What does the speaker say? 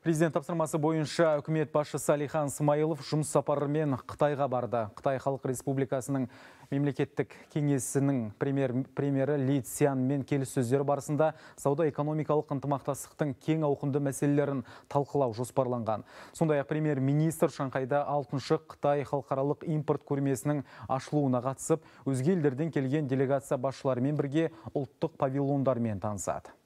Президент тапсырмасы бойынша үкімет басшысы Алихан Смайылов жұмыс сапарымен Қытайға барды. Қытай халық республикасының мемлекеттік кеңесінің премьер, премьері Ли Цянмен келіссөздер барысында сауда-экономикалық ынтымақтастықтың кең ауқымды мәселелерін талқылау жоспарланған. Сондай-ақ премьер-министр Шанхайда 6-шы Қытай халықаралық импорт көрмесінің ашылуына қатысып, өзге елдерден келген делегация басшыларымен бірге ұлттық павильондармен танысады.